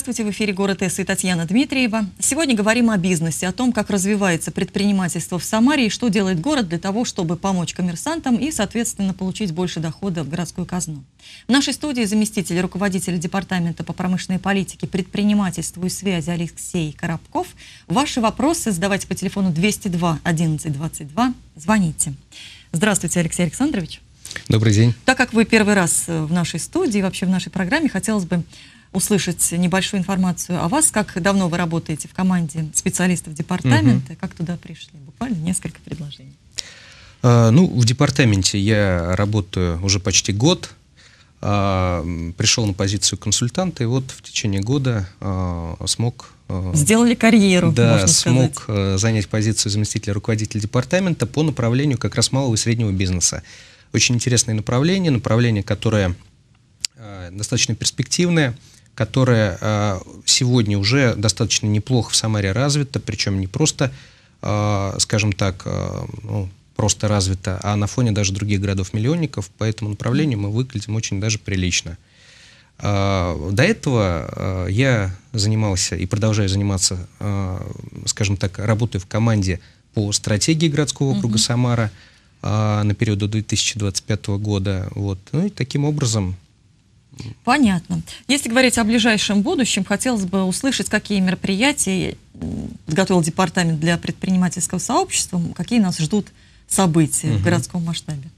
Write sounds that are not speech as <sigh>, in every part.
Здравствуйте, в эфире «Город С» и Татьяна Дмитриева. Сегодня говорим о бизнесе, о том, как развивается предпринимательство в Самаре и что делает город для того, чтобы помочь коммерсантам и, соответственно, получить больше дохода в городскую казну. В нашей студии заместитель руководителя Департамента по промышленной политике, предпринимательству и связи Алексей Коробков. Ваши вопросы задавайте по телефону 202 11 22. Звоните. Здравствуйте, Алексей Александрович. Добрый день. Так как вы первый раз э, в нашей студии, вообще в нашей программе, хотелось бы услышать небольшую информацию о вас, как давно вы работаете в команде специалистов департамента, угу. как туда пришли, буквально несколько предложений. А, ну, в департаменте я работаю уже почти год, а, пришел на позицию консультанта, и вот в течение года а, смог... А, Сделали карьеру, Да, можно сказать. смог а, занять позицию заместителя руководителя департамента по направлению как раз малого и среднего бизнеса. Очень интересное направление, направление, которое а, достаточно перспективное – которая э, сегодня уже достаточно неплохо в Самаре развита, причем не просто, э, скажем так, э, ну, просто развита, а на фоне даже других городов-миллионников по этому направлению мы выглядим очень даже прилично. До этого я занимался и продолжаю заниматься, скажем так, работой в команде по стратегии городского округа mm-hmm. Самара на период до 2025 года. Вот. Ну и таким образом Понятно. Если говорить о ближайшем будущем, хотелось бы услышать, какие мероприятия подготовил департамент для предпринимательского сообщества, какие нас ждут события угу. в городском масштабе.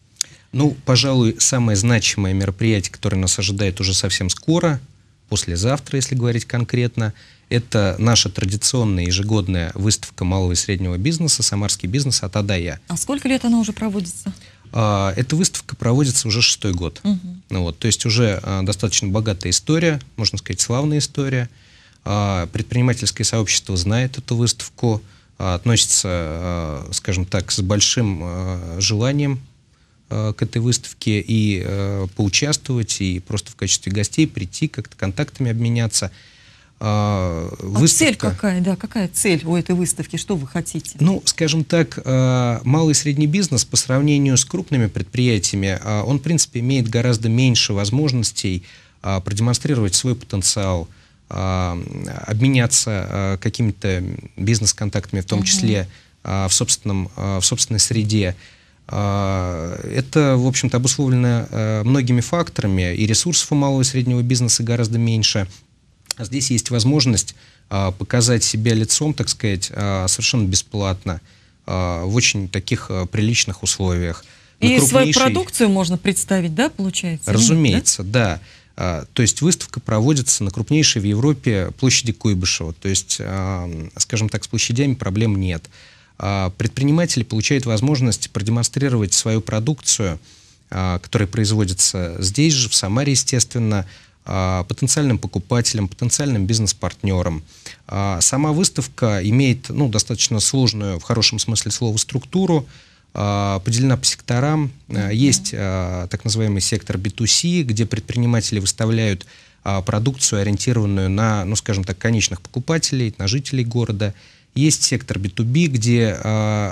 Ну, пожалуй, самое значимое мероприятие, которое нас ожидает уже совсем скоро, послезавтра, если говорить конкретно, это наша традиционная ежегодная выставка малого и среднего бизнеса «Самарский бизнес от Адая». А сколько лет она уже проводится? А, эта выставка проводится уже шестой год. Угу. вот, то есть уже а, достаточно богатая история, можно сказать, славная история. А, предпринимательское сообщество знает эту выставку, относится, скажем так, с большим желанием к этой выставке и поучаствовать, и просто в качестве гостей прийти, как-то контактами обменяться – а, а, выставка. А цель какая, да, какая цель у этой выставки, что вы хотите? Ну, скажем так, а, малый и средний бизнес по сравнению с крупными предприятиями, а, он, в принципе, имеет гораздо меньше возможностей продемонстрировать свой потенциал, обменяться какими-то бизнес-контактами, в том числе в, собственном, в собственной среде. Это, в общем-то, обусловлено многими факторами, и ресурсов у малого и среднего бизнеса гораздо меньше – Здесь есть возможность а, показать себя лицом, так сказать, а, совершенно бесплатно, а, в очень таких а, приличных условиях. На И крупнейшей... свою продукцию можно представить, да, получается? Разумеется, да. да. А, то есть выставка проводится на крупнейшей в Европе площади Куйбышева. То есть, а, скажем так, с площадями проблем нет. А, предприниматели получают возможность продемонстрировать свою продукцию, а, которая производится здесь же, в Самаре, естественно, а, потенциальным покупателям, потенциальным бизнес-партнерам. А, сама выставка имеет ну, достаточно сложную, в хорошем смысле слова, структуру, а, поделена по секторам. Есть так называемый сектор B2C, где предприниматели выставляют продукцию, ориентированную на, ну, скажем так, конечных покупателей, на жителей города. Есть сектор B2B, где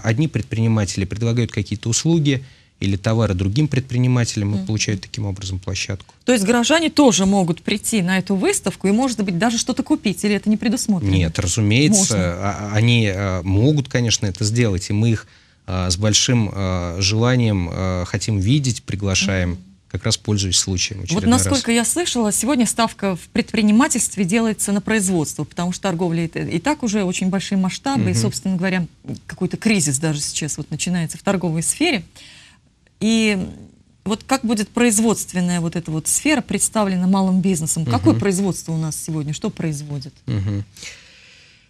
одни предприниматели предлагают какие-то услуги – или товары другим предпринимателям и получают таким образом площадку. То есть горожане тоже могут прийти на эту выставку и, может быть, даже что-то купить, или это не предусмотрено? Нет, разумеется, Можно. А, а, они э, могут, конечно, это сделать, и мы их э, с большим э, желанием хотим видеть, приглашаем как раз пользуюсь случаем. Вот насколько раз. я слышала, сегодня ставка в предпринимательстве делается на производство, потому что торговля и так уже очень большие масштабы, угу. и, собственно говоря, какой-то кризис даже сейчас вот начинается в торговой сфере. И вот как будет производственная вот эта вот сфера представлена малым бизнесом? Угу. Какое производство у нас сегодня? Что производит? Угу.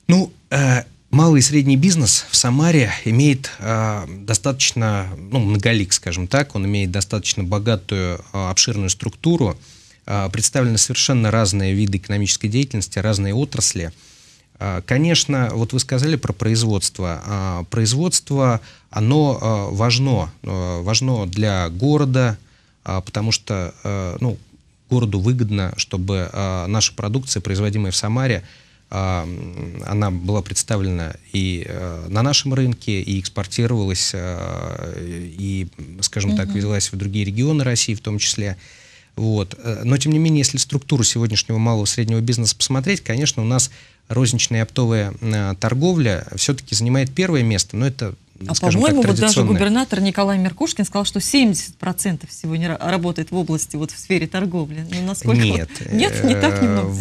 Ну, э, малый и средний бизнес в Самаре имеет э, достаточно, ну, многолик, скажем так, он имеет достаточно богатую, э, обширную структуру, э, представлены совершенно разные виды экономической деятельности, разные отрасли. Э, а, конечно, вот вы сказали про производство. А, производство, оно а, важно, важно для города, потому что ну, городу выгодно, чтобы наша продукция, производимая в Самаре, она была представлена и на нашем рынке, и экспортировалась, и, скажем так, велась в другие регионы России в том числе. Вот. Э, но, тем не менее, если структуру сегодняшнего малого и среднего бизнеса посмотреть, конечно, у нас розничная и оптовая э, торговля все-таки занимает первое место, но это а по-моему, вот даже губернатор Николай Меркушкин сказал, что 70% сегодня работает в области, вот в сфере торговли. Ну, насколько нет, вот... <laughs> нет, не так э, немного.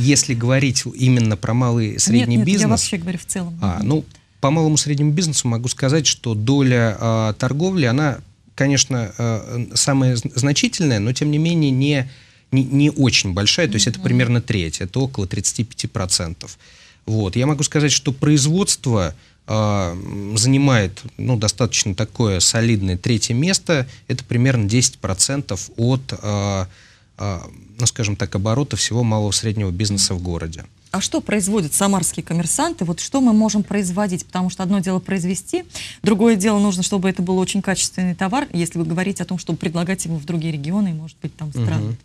Если говорить именно про малый и средний нет, нет, бизнес... я вообще говорю в целом. А, ну, по малому среднему бизнесу могу сказать, что доля а, торговли, она, конечно, а, самая значительная, но тем не менее не не, не очень большая, то есть это примерно треть, это около 35%. Вот. Я могу сказать, что производство э, занимает ну, достаточно такое солидное третье место, это примерно 10% от, э, э, ну, скажем так, оборота всего малого среднего бизнеса в городе. А что производят самарские коммерсанты? Вот что мы можем производить? Потому что одно дело произвести, другое дело нужно, чтобы это был очень качественный товар, если вы говорите о том, чтобы предлагать его в другие регионы, может быть, там страны. Угу.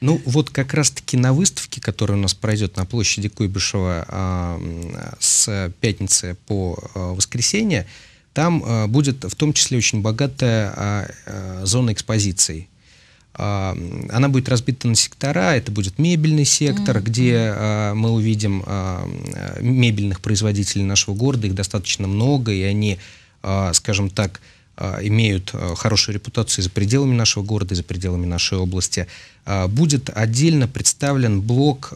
Ну, вот как раз-таки на выставке, которая у нас пройдет на площади Куйбышева а, с пятницы по а, воскресенье, там а, будет в том числе очень богатая зона экспозиций она будет разбита на сектора, это будет мебельный сектор, mm-hmm. где мы увидим мебельных производителей нашего города, их достаточно много, и они, скажем так, а, имеют а, хорошую репутацию за пределами нашего города и за пределами нашей области. А, будет отдельно представлен блок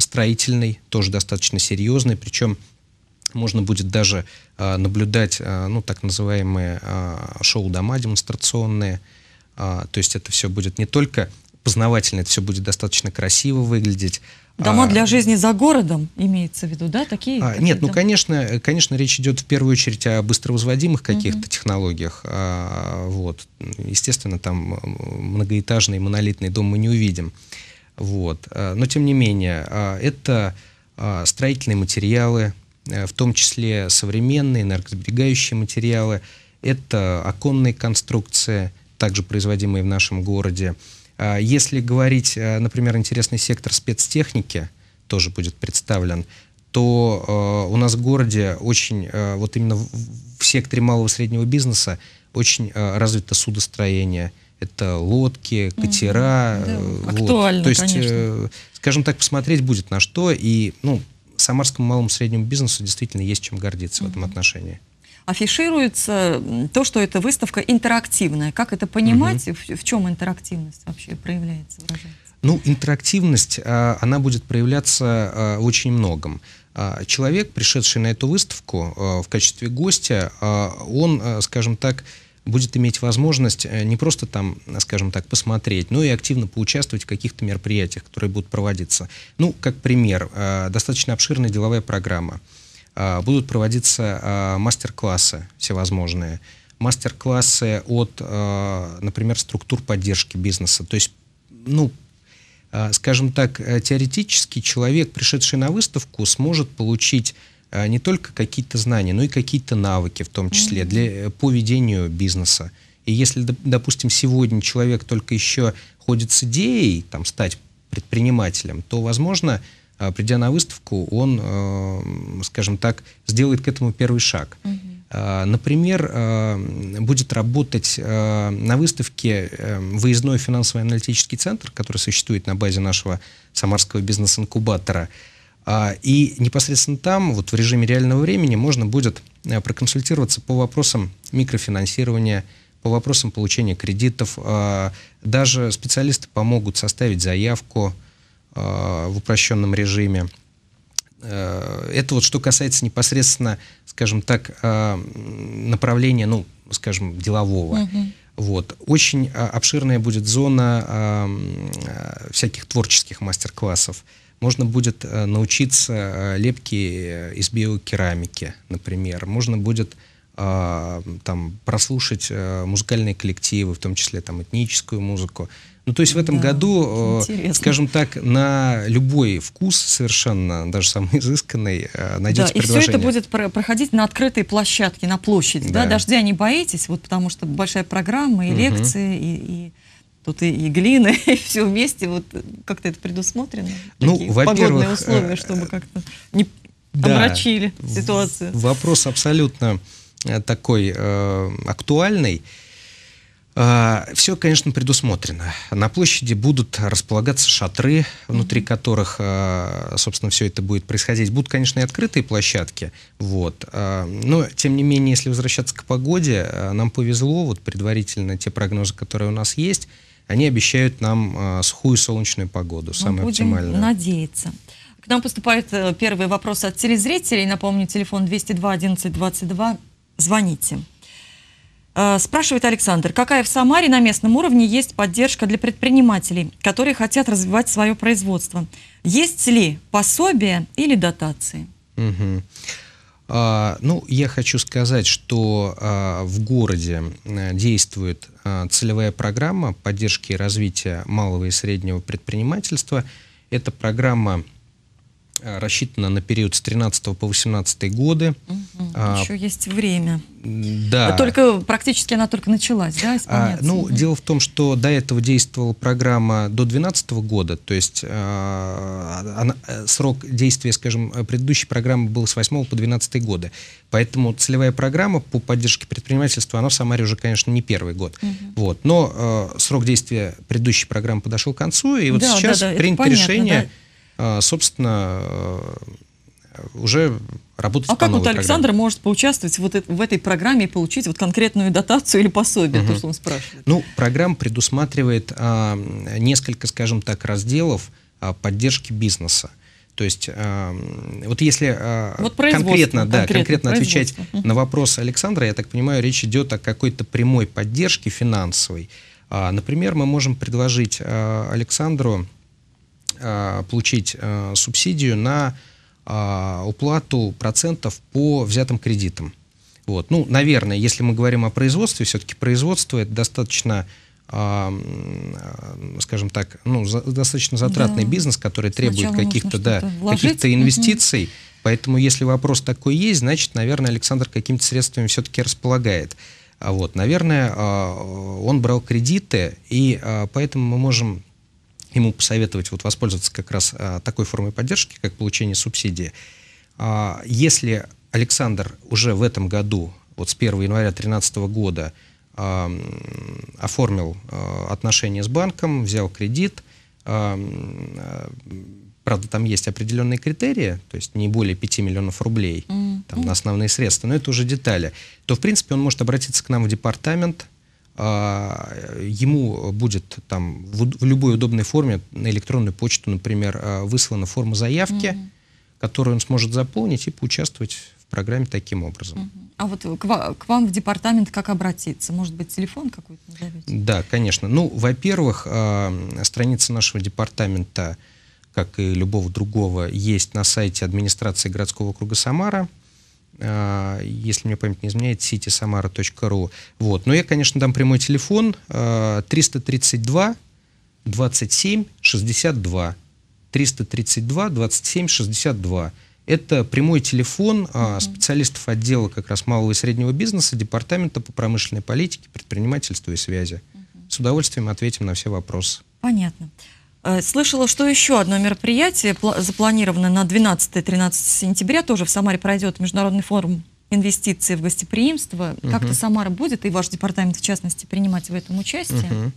строительный, тоже достаточно серьезный, причем можно будет даже наблюдать ну, так называемые шоу-дома демонстрационные. То есть это все будет не только познавательно, это все будет достаточно красиво выглядеть, Дома а, для ну. жизни за городом имеется в виду, да, такие? А, нет, ну конечно, конечно, речь идет в первую очередь о быстровозводимых каких-то угу. технологиях. А, вот, естественно, там многоэтажный монолитный дом мы не увидим. Вот, а, но тем не менее, а, это строительные материалы, э, в том числе современные энергосберегающие материалы. Это оконные конструкции, также производимые в нашем городе. А, если говорить, э, например, интересный сектор спецтехники, тоже будет представлен, то э, у нас в городе очень, э, вот именно в, секторе малого и среднего бизнеса, очень развито судостроение. Это лодки, катера. mm Да, вот. Актуально, То есть, конечно. скажем так, посмотреть будет на что. И ну, самарскому малому и среднему бизнесу действительно есть чем гордиться mm в этом отношении афишируется то, что эта выставка интерактивная. Как это понимать? Угу. В, в чем интерактивность вообще проявляется? Выражается? Ну, интерактивность, а, она будет проявляться а, очень многом. А, человек, пришедший на эту выставку в качестве гостя, он, скажем так, будет иметь возможность э, не просто там, скажем так, посмотреть, но и активно поучаствовать в каких-то мероприятиях, которые будут проводиться. Ну, как пример, достаточно обширная деловая программа – а, будут проводиться а, мастер-классы всевозможные, мастер-классы от, а, например, структур поддержки бизнеса. То есть, ну, скажем так, э, теоретически человек, пришедший на выставку, сможет получить не только какие-то знания, но и какие-то навыки, в том числе для, э, по ведению бизнеса. И если, допустим, сегодня человек только еще ходит с идеей там, стать предпринимателем, то, возможно, а, придя на выставку, он, э, скажем так, сделает к этому первый шаг. А, например, э, будет работать э, на выставке выездной финансовый аналитический центр, который существует на базе нашего самарского бизнес-инкубатора. А, и непосредственно там, вот в режиме реального времени, можно будет проконсультироваться по вопросам микрофинансирования, по вопросам получения кредитов. Даже специалисты помогут составить заявку Э, в упрощенном режиме. Э, это вот что касается непосредственно, скажем так, э, направления, ну, скажем, делового. Угу. Вот. Очень а, обширная будет зона всяких творческих мастер-классов. Можно будет научиться лепке из биокерамики, например. Можно будет там прослушать музыкальные коллективы, в том числе там этническую музыку. Ну, то есть в этом да, году, э, интересно. скажем так, на любой вкус совершенно, даже самый <laughs> изысканный, э, найдется да, предложение. и все это будет проходить на открытой площадке, на площади, да? да? Дождя не боитесь, вот потому что большая программа и угу. лекции, и... и тут и, и глина, <laughs> и все вместе, вот как-то это предусмотрено? Ну, во-первых... условия, э, чтобы как-то не да, омрачили ситуацию. Вопрос абсолютно такой э, актуальный. А, все, конечно, предусмотрено. На площади будут располагаться шатры, внутри которых, а, собственно, все это будет происходить. Будут, конечно, и открытые площадки. Вот. А, но, тем не менее, если возвращаться к погоде, нам повезло. Вот предварительно те прогнозы, которые у нас есть, они обещают нам сухую солнечную погоду, Мы самую будем оптимальную. надеяться. К нам поступают э, первые вопросы от телезрителей. Напомню, телефон 202 11 22. Звоните. Э, спрашивает Александр, какая в Самаре на местном уровне есть поддержка для предпринимателей, которые хотят развивать свое производство? Есть ли пособие или дотации? Угу. А, ну, я хочу сказать, что а, в городе э, действует а, целевая программа поддержки и развития малого и среднего предпринимательства. Эта программа Э, рассчитана на период с 13 по 18 годы. Угу, а, еще есть время. Да. А только практически она только началась, да, А, ну, угу. дело в том, что до этого действовала программа до 2012 года, то есть э, а, она, э, срок действия, скажем, предыдущей программы был с 8 по 12 годы. Поэтому целевая программа по поддержке предпринимательства, она в Самаре уже, конечно, не первый год. Угу. Вот. Но а, срок действия предыдущей программы подошел к концу, и вот да, сейчас да, да, принято понятно, решение... Да а, собственно, э, уже работать а по как вот Александр программе. может поучаствовать вот в этой программе и получить вот конкретную дотацию или пособие, угу. то, что он спрашивает? Ну, программа предусматривает а, несколько, скажем так, разделов а, поддержки бизнеса. То есть, а, вот если а, вот конкретно, конкретно, да, конкретно отвечать угу. на вопрос Александра, я так понимаю, речь идет о какой-то прямой поддержке финансовой. А, например, мы можем предложить а, Александру Э, получить э, субсидию на э, уплату процентов по взятым кредитам. Вот. Ну, наверное, если мы говорим о производстве, все-таки производство это достаточно, скажем так, ну, достаточно затратный да. бизнес, который требует каких-то да, каких инвестиций. Угу. Поэтому, если вопрос такой есть, значит, наверное, Александр какими-то средствами все-таки располагает. А вот, наверное, он брал кредиты, и поэтому мы можем ему посоветовать вот воспользоваться как раз а, такой формой поддержки, как получение субсидии. А, если Александр уже в этом году, вот с 1 января 2013 года, а, оформил отношения с банком, взял кредит, Правда, там есть определенные критерии, то есть не более 5 миллионов рублей mm. там, на ну основные средства, но это уже детали. То, в принципе, он может обратиться к нам в департамент а, ему будет там в, в любой удобной форме на электронную почту, например, а, выслана форма заявки, угу. которую он сможет заполнить и поучаствовать в программе таким образом. Угу. А вот к, к вам в департамент как обратиться? Может быть, телефон какой-то Да, конечно. Ну, во-первых, а, страница нашего департамента, как и любого другого, есть на сайте администрации городского округа Самара. А, если мне память не изменяет, citysamara.ru. Вот. Но я, конечно, дам прямой телефон 332 27 62. 332 27 62. Это прямой телефон а, специалистов отдела как раз малого и среднего бизнеса, департамента по промышленной политике, предпринимательству и связи. С удовольствием ответим на все вопросы. Понятно. Э, слышала, что еще одно мероприятие запланировано на 12-13 сентября. Тоже в Самаре пройдет международный форум инвестиций в гостеприимство. Угу. Как-то Самара будет, и ваш департамент, в частности, принимать в этом участие. Угу.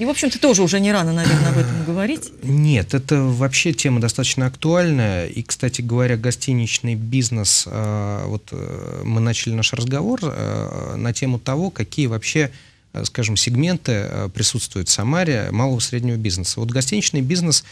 И, в общем-то, тоже уже не рано, наверное, об этом говорить. Э, нет, это вообще тема достаточно актуальная. И, кстати говоря, гостиничный бизнес, э, вот мы начали наш разговор на тему того, какие вообще Э, скажем, сегменты э, присутствуют в Самаре малого и среднего бизнеса. Вот гостиничный бизнес,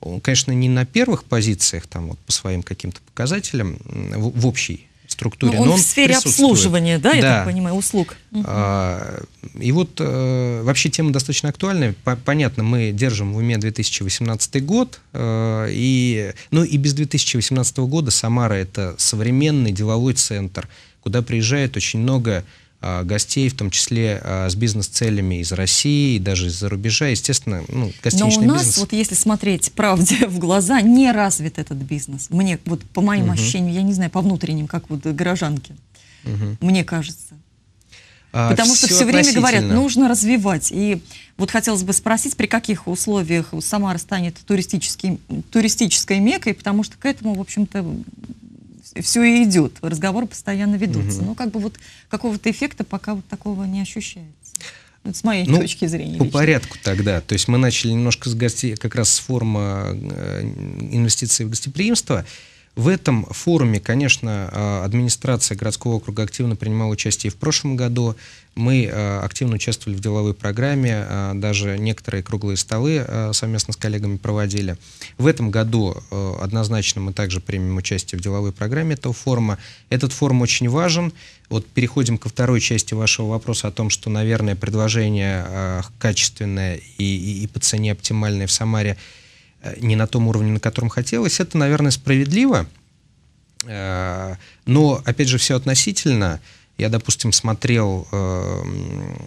он, конечно, не на первых позициях там, вот, по своим каким-то показателям в, в общей структуре. Но ну, он, но он в сфере обслуживания, да, да, я так понимаю, услуг. А, и вот а, вообще тема достаточно актуальная. По понятно, мы держим в уме 2018 год, а, и, ну и без 2018 года Самара это современный деловой центр, куда приезжает очень много а, гостей, в том числе а, с бизнес-целями из России и даже из-за рубежа, естественно, ну, гостиничный бизнес. Но у нас, бизнес. вот если смотреть правде <laughs> в глаза, не развит этот бизнес. Мне, вот по моим угу. ощущениям, я не знаю, по внутренним, как вот горожанки, угу. мне кажется. А, Потому все что все время говорят, нужно развивать. И вот хотелось бы спросить, при каких условиях Самара станет туристическим туристической мекой, потому что к этому, в общем-то, все и идет, разговоры постоянно ведутся. Угу. Ну, Но как бы вот какого-то эффекта пока вот такого не ощущается. с моей ну, точки зрения. По лично. порядку тогда. То есть мы начали немножко с гостей, как раз с форума э, инвестиций в гостеприимство. В этом форуме, конечно, а, администрация городского округа активно принимала участие и в прошлом году. Мы а, активно участвовали в деловой программе, а, даже некоторые круглые столы совместно с коллегами проводили. В этом году однозначно мы также примем участие в деловой программе этого форума. Этот форум очень важен. Вот переходим ко второй части вашего вопроса о том, что, наверное, предложение качественное и, и, и по цене оптимальное в Самаре – Э, не на том уровне, на котором хотелось. Это, наверное, справедливо. Э, но, опять же, все относительно. Я, допустим, смотрел эм,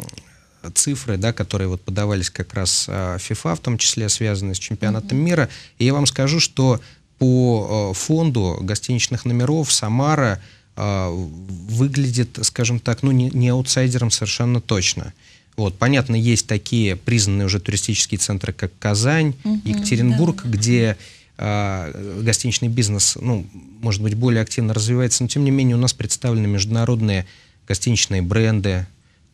цифры, да, которые вот подавались как раз ФИФА, э, в том числе связанные с чемпионатом mm-hmm. мира. И я вам скажу, что по фонду гостиничных номеров Самара выглядит, скажем так, ну не, не аутсайдером совершенно точно. Вот, понятно, есть такие признанные уже туристические центры, как Казань, угу, Екатеринбург, да. где э, гостиничный бизнес, ну, может быть, более активно развивается, но тем не менее у нас представлены международные гостиничные бренды,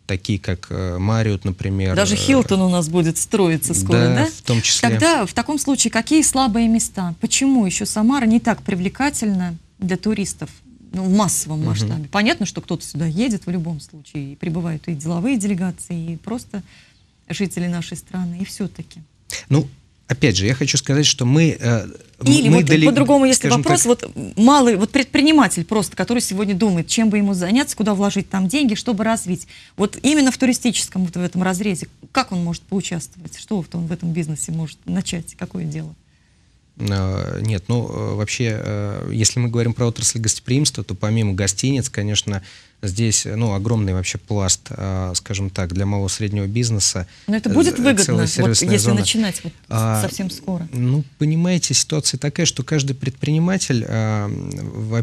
такие как э, Мариот, например. Даже Хилтон э, у нас будет строиться скоро, да? да? в том числе. Тогда в таком случае какие слабые места? Почему еще Самара не так привлекательна для туристов? ну, в массовом масштабе. Угу. Понятно, что кто-то сюда едет в любом случае, и прибывают и деловые делегации, и просто жители нашей страны, и все-таки. Ну, опять же, я хочу сказать, что мы... Э, Или мы вот дали, по-другому, если вопрос, так... вот малый, вот предприниматель просто, который сегодня думает, чем бы ему заняться, куда вложить там деньги, чтобы развить. Вот именно в туристическом вот в этом разрезе, как он может поучаствовать, что он в этом бизнесе может начать, какое дело? Э, нет, ну э, вообще, э, если мы говорим про отрасль гостеприимства, то помимо гостиниц, конечно, здесь ну, огромный вообще пласт, скажем так, для малого среднего бизнеса. Но это будет выгодно, вот, если зона. начинать вот а, совсем скоро? Ну, понимаете, ситуация такая, что каждый предприниматель,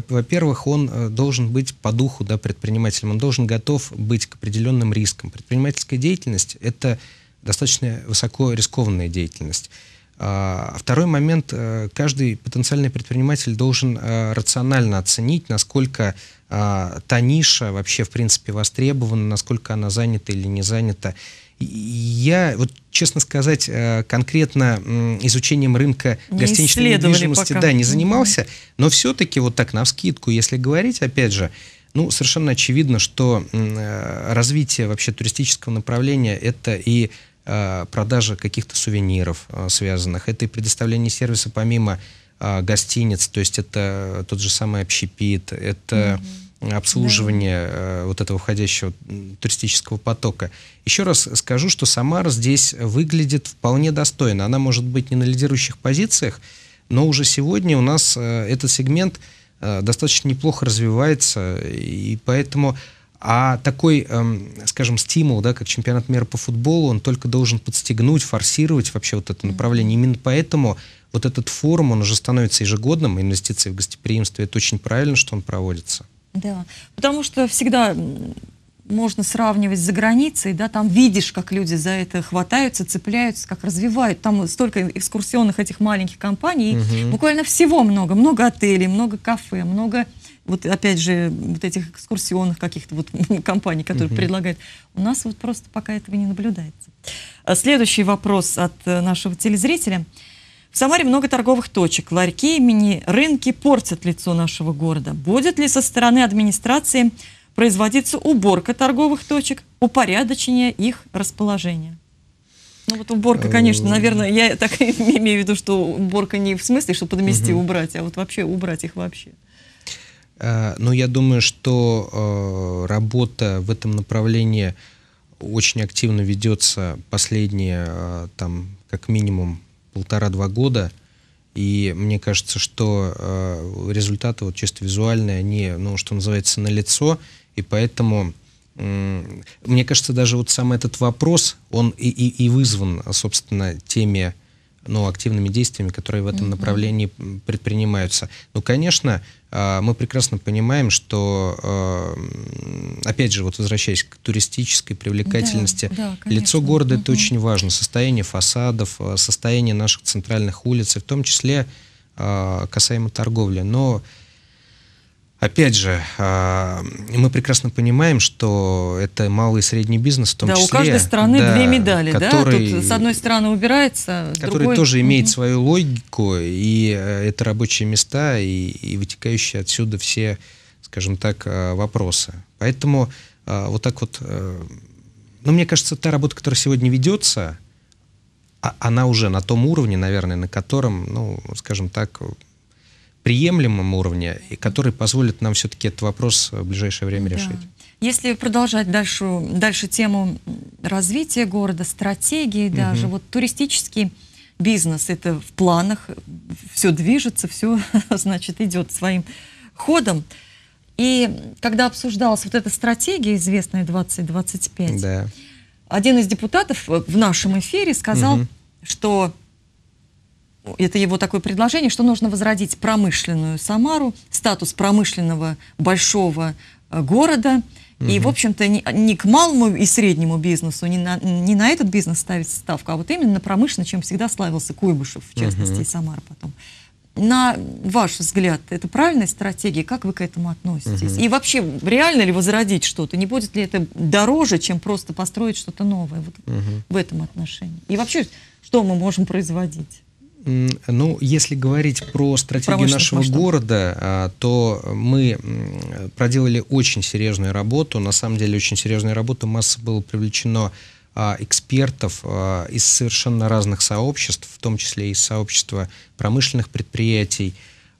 во-первых, он должен быть по духу да, предпринимателем, он должен готов быть к определенным рискам. Предпринимательская деятельность – это достаточно высоко рискованная деятельность. А, второй момент. Э, каждый потенциальный предприниматель должен э, рационально оценить, насколько а, та ниша вообще, в принципе, востребована, насколько она занята или не занята. Я, вот, честно сказать, э, конкретно изучением рынка не гостиничной недвижимости пока. Да, не занимался, но все-таки вот так навскидку, если говорить, опять же, ну, совершенно очевидно, что развитие вообще туристического направления – это и Э, продажа каких-то сувениров э, связанных, это и предоставление сервиса помимо э, гостиниц, то есть это тот же самый общепит, это mm-hmm. обслуживание mm вот этого входящего туристического потока. Еще раз скажу, что Самара здесь выглядит вполне достойно. Она может быть не на лидирующих позициях, но уже сегодня у нас этот сегмент достаточно неплохо развивается, и поэтому а такой, эм, скажем, стимул, да, как чемпионат мира по футболу, он только должен подстегнуть, форсировать вообще вот это направление. Именно поэтому вот этот форум, он уже становится ежегодным, а инвестиции в гостеприимство, это очень правильно, что он проводится. Да, потому что всегда можно сравнивать за границей, да, там видишь, как люди за это хватаются, цепляются, как развивают. Там столько экскурсионных этих маленьких компаний, угу. буквально всего много. Много отелей, много кафе, много вот опять же, вот этих экскурсионных каких-то вот <laughs> компаний, которые угу. предлагают. У нас вот просто пока этого не наблюдается. А следующий вопрос от э, нашего телезрителя. В Самаре много торговых точек, ларьки, мини-рынки портят лицо нашего города. Будет ли со стороны администрации производиться уборка торговых точек, упорядочение их расположения? Ну вот уборка, конечно, э, наверное, я так <laughs> имею в виду, что уборка не в смысле, что подмести, убрать, а вот вообще убрать их вообще. Э, но я думаю, что э, работа в этом направлении очень активно ведется последние, э, там, как минимум полтора-два года. И мне кажется, что результаты вот чисто визуальные, они, ну, что называется, на лицо, И поэтому мне кажется, даже вот сам этот вопрос, он и, и, и вызван, собственно, теми ну, активными действиями, которые в этом направлении предпринимаются. Ну, конечно, а, мы прекрасно понимаем, что, а, опять же, вот возвращаясь к туристической привлекательности, да, да, лицо города угу. это очень важно, состояние фасадов, а, состояние наших центральных улиц, в том числе касаемо торговли. Но Опять же, а, мы прекрасно понимаем, что это малый и средний бизнес в том да, числе. Да, у каждой страны да, две медали, который, да? Тут с одной стороны убирается, с Который другой... тоже имеет свою логику, и э, это рабочие места, и, и вытекающие отсюда все, скажем так, э, вопросы. Поэтому э, вот так вот... Но ну, мне кажется, та работа, которая сегодня ведется, а, она уже на том уровне, наверное, на котором, ну, скажем так, приемлемом уровне, и который позволит нам все-таки этот вопрос э, в ближайшее время да. решить. Если продолжать дальше, дальше тему развития города, стратегии угу. даже, вот туристический бизнес, это в планах, все движется, все, <laughs> значит, идет своим ходом. И когда обсуждалась вот эта стратегия, известная 2025, да. один из депутатов э, в нашем эфире сказал, угу. что это его такое предложение, что нужно возродить промышленную Самару, статус промышленного большого э, города. Угу. И, в общем-то, не, не к малому и среднему бизнесу, не на, не на этот бизнес ставить ставку, а вот именно на промышленный, чем всегда славился Куйбышев, в частности, угу. и Самара потом. На ваш взгляд, это правильная стратегия? Как вы к этому относитесь? Угу. И вообще, реально ли возродить что-то? Не будет ли это дороже, чем просто построить что-то новое вот угу. в этом отношении? И вообще, что мы можем производить? Ну, если говорить про стратегию нашего масштаб. города, а, то мы проделали очень серьезную работу. На самом деле, очень серьезную работу. Масса было привлечено а, экспертов а, из совершенно разных сообществ, в том числе из сообщества промышленных предприятий.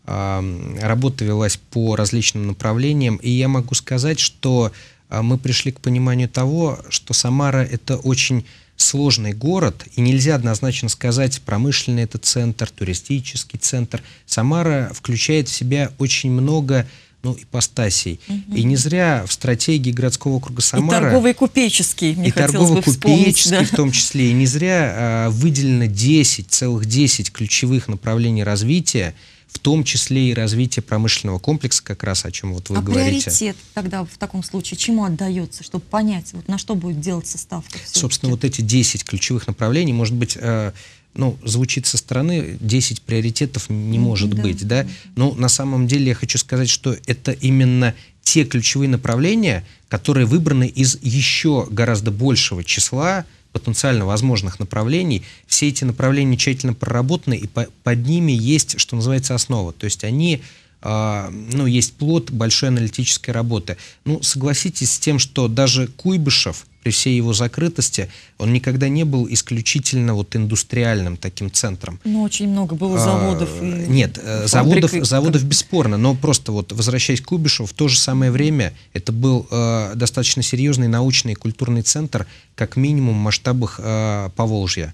Работа велась по различным направлениям. И я могу сказать, что мы пришли к пониманию того, что Самара — это очень сложный город, и нельзя однозначно сказать, промышленный это центр, туристический центр. Самара включает в себя очень много ну, ипостасей. Угу. И не зря в стратегии городского округа Самара... И торговый купеческий, мне И торговый купеческий да. в том числе. И не зря а, выделено 10, целых 10 ключевых направлений развития, в том числе и развитие промышленного комплекса, как раз о чем вот вы а говорите. А приоритет тогда в таком случае чему отдается, чтобы понять, вот на что будет делаться ставка? Собственно, вот эти 10 ключевых направлений, может быть, э, ну, звучит со стороны, 10 приоритетов не может да. быть, да? Но на самом деле я хочу сказать, что это именно те ключевые направления, которые выбраны из еще гораздо большего числа потенциально возможных направлений, все эти направления тщательно проработаны, и по, под ними есть, что называется, основа. То есть они а, ну, есть плод большой аналитической работы. Ну, согласитесь с тем, что даже Куйбышев, при всей его закрытости, он никогда не был исключительно вот индустриальным таким центром. Ну, очень много было а, заводов. А, и нет, э, фабрик, заводов, и... заводов бесспорно, но просто вот возвращаясь к Куйбышеву, в то же самое время это был э, достаточно серьезный научный и культурный центр, как минимум в масштабах э, Поволжья.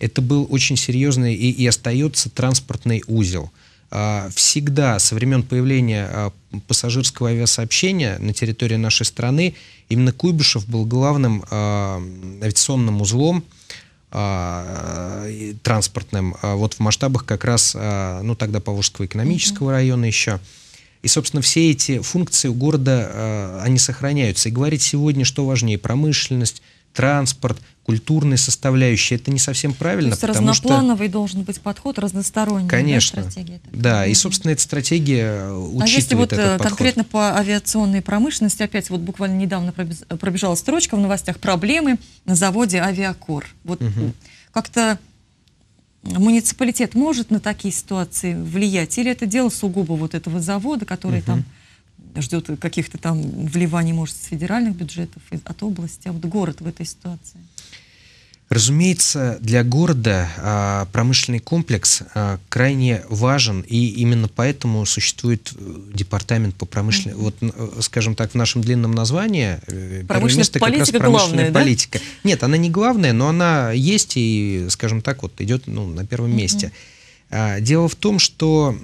Это был очень серьезный и, и остается транспортный узел. А, всегда со времен появления а, пассажирского авиасообщения на территории нашей страны именно Куйбышев был главным а, авиационным узлом транспортным, вот в масштабах как раз, ну тогда Павловского экономического района еще. И, собственно, все эти функции у города, они сохраняются. И говорить сегодня, что важнее, промышленность, транспорт, культурные составляющие, Это не совсем правильно. То есть потому разноплановый что... должен быть подход, разносторонний. Конечно. Да, стратегия, да и, собственно, эта стратегия учитывает э, А если вот э, этот конкретно подход. по авиационной промышленности, опять вот буквально недавно пробежала строчка в новостях «Проблемы на заводе «Авиакор». Вот угу. как-то муниципалитет может на такие ситуации влиять? Или это дело сугубо вот этого завода, который угу. там ждет каких-то там вливаний, может, с федеральных бюджетов, от области, а вот город в этой ситуации? Разумеется, для города а, промышленный комплекс а, крайне важен, и именно поэтому существует э, департамент по промышленной, mm-hmm. вот, э, скажем так, в нашем длинном названии э, промышленная место политика как раз промышленная главная, политика. Да? Нет, она не главная, но она есть и, скажем так, вот идет ну, на первом mm-hmm. месте. А, дело в том, что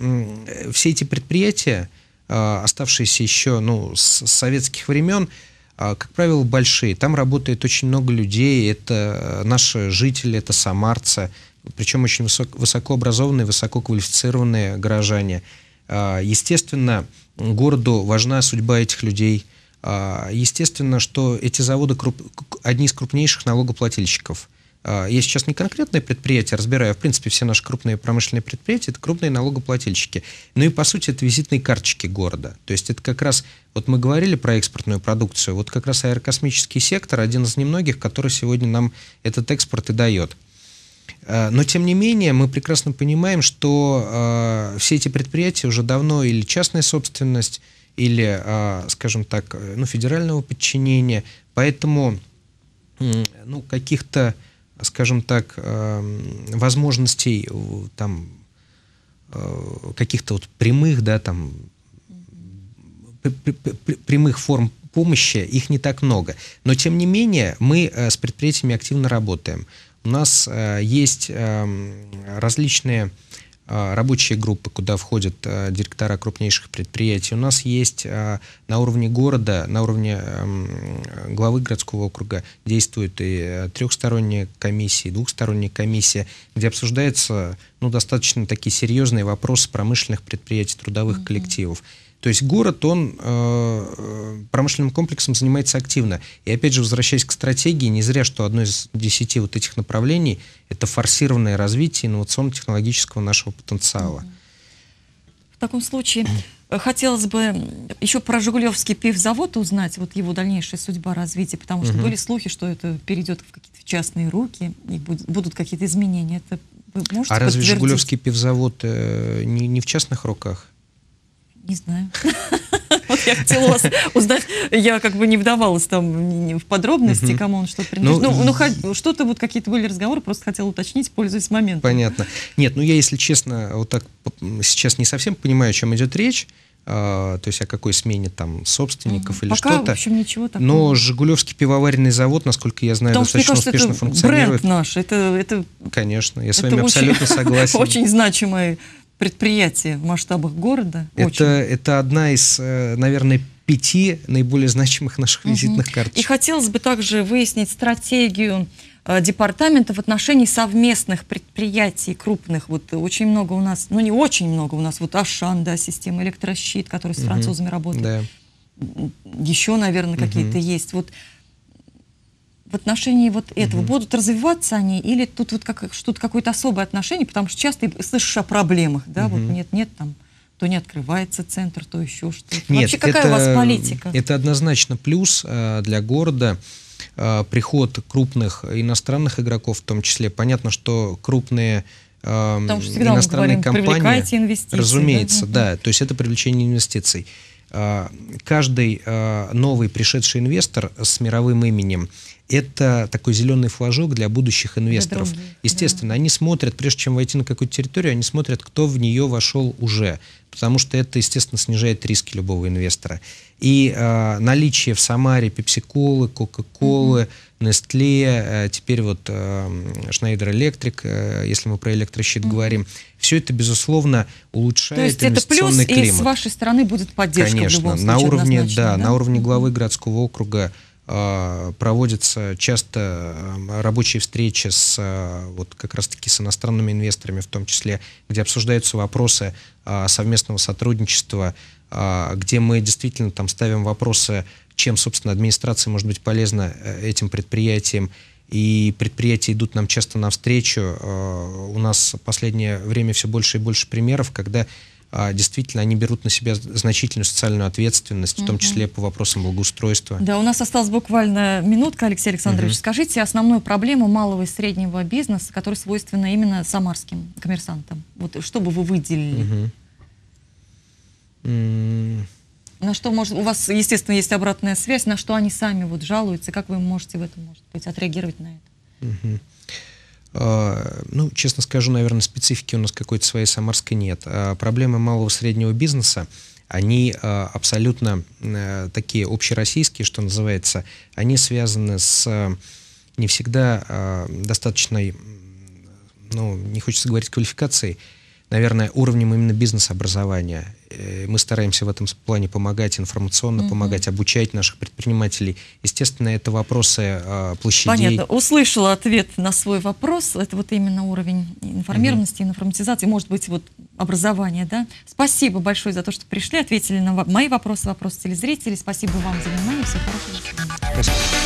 все эти предприятия, а, оставшиеся еще ну, с советских времен, а, как правило, большие. Там работает очень много людей, это э, наши жители, это самарцы, причем очень высок, высокообразованные, высококвалифицированные горожане. А, естественно, городу важна судьба этих людей. Естественно, что эти заводы круп... одни из крупнейших налогоплательщиков – а, я сейчас не конкретные предприятия разбираю, а в принципе все наши крупные промышленные предприятия – это крупные налогоплательщики. Ну и по сути это визитные карточки города. То есть это как раз, вот мы говорили про экспортную продукцию, вот как раз аэрокосмический сектор – один из немногих, который сегодня нам этот экспорт и дает. А, но тем не менее мы прекрасно понимаем, что э, все эти предприятия уже давно или частная собственность, или, э, скажем так, э, ну, федерального подчинения, поэтому э, ну, каких-то скажем так, эм, возможностей э, там э, каких-то вот прямых, да, там прямых форм помощи, их не так много. Но тем не менее мы э, с предприятиями активно работаем. У нас есть эм, различные а, рабочие группы, куда входят а, директора крупнейших предприятий. У нас есть а, на уровне города, на уровне эм, главы городского округа действует и э, трехсторонняя комиссия, и двухсторонняя комиссия, где обсуждаются ну, достаточно такие серьезные вопросы промышленных предприятий, трудовых mm-hmm. коллективов. То есть город, он э, э, промышленным комплексом занимается активно. И опять же, возвращаясь к стратегии, не зря, что одно из десяти вот этих направлений – это форсированное развитие инновационно-технологического нашего потенциала. В таком случае э, хотелось бы еще про Жигулевский пивзавод узнать, вот его дальнейшая судьба развития, потому что угу. были слухи, что это перейдет в какие-то частные руки, и будут, будут какие-то изменения. Это А разве Жигулевский пивзавод э, не, не в частных руках? Не знаю. <laughs> Вот я хотела вас узнать, я как бы не вдавалась там в подробности, кому он что-то принадлежит. Ну, ну, ну что-то вот какие-то были разговоры, просто хотела уточнить, пользуясь моментом. Понятно. Нет, ну я, если честно, вот так сейчас не совсем понимаю, о чем идет речь а, то есть о какой смене там собственников угу. или что-то. в общем, ничего такого. Но Жигулевский пивоваренный завод, насколько я знаю, Потому достаточно что, мне кажется, успешно это функционирует. бренд наш. Это, это, Конечно, я это с вами очень, абсолютно <laughs> согласен. очень значимый предприятие в масштабах города. Это, это одна из, э, наверное, пяти наиболее значимых наших визитных угу. карточек. И хотелось бы также выяснить стратегию э, департамента в отношении совместных предприятий крупных. Вот очень много у нас, ну не очень много у нас, вот Ашан, да, система электрощит, который с угу. французами работает. Да. Еще, наверное, какие-то есть. Вот в отношении вот этого? Угу. Будут развиваться они или тут вот как, что-то какое-то особое отношение? Потому что часто слышишь о проблемах, да, угу. вот нет-нет там то не открывается центр, то еще что-то. Вообще какая это, у вас политика? Это однозначно плюс э, для города э, приход крупных иностранных игроков, в том числе. Понятно, что крупные э, иностранные говорим, компании, инвестиции, разумеется, да? да, то есть это привлечение инвестиций. Э, каждый э, новый пришедший инвестор с мировым именем это такой зеленый флажок для будущих инвесторов. Для Естественно, да. они смотрят, прежде чем войти на какую-то территорию, они смотрят, кто в нее вошел уже, потому что это, естественно, снижает риски любого инвестора. И э, наличие в Самаре пепсиколы, кока-колы, Нестле, э, теперь вот э, Schneider Electric, э, если мы про электрощит mm-hmm. говорим, все это, безусловно, улучшает То есть инвестиционный это плюс, климат. и с вашей стороны будет поддержка Конечно, в любом случае, на уровне, да, да, на уровне главы городского округа а, проводятся часто эм, рабочие встречи с а, вот как раз-таки с иностранными инвесторами, в том числе, где обсуждаются вопросы а, совместного сотрудничества, где мы действительно там ставим вопросы, чем, собственно, администрация может быть полезна э, этим предприятиям, и предприятия идут нам часто навстречу. Э, у нас в последнее время все больше и больше примеров, когда а, действительно они берут на себя значительную социальную ответственность, в том числе по вопросам благоустройства. Да, у нас осталась буквально минутка, Алексей Александрович. Угу. Скажите основную проблему малого и среднего бизнеса, которая свойственна именно самарским коммерсантам. Вот что бы вы выделили? Угу. На что может, у вас, естественно, есть обратная связь, на что они сами вот жалуются, как вы можете в этом, может быть, отреагировать на это? Угу. А, ну, честно скажу, наверное, специфики у нас какой-то своей самарской нет. А проблемы малого и среднего бизнеса, они а, абсолютно э, такие общероссийские, что называется, они связаны с э, не всегда достаточной, ну, не хочется говорить квалификацией, наверное, уровнем именно бизнес-образования. Э, мы стараемся в этом плане помогать, информационно mm помогать, обучать наших предпринимателей. Естественно, это вопросы э, площадей. Понятно. Услышала ответ на свой вопрос. Это вот именно уровень информированности, mm информатизации, может быть, вот образование, да? Спасибо большое за то, что пришли, ответили на мои вопросы, вопросы телезрителей. Спасибо вам за внимание. Всего хорошего. Спасибо.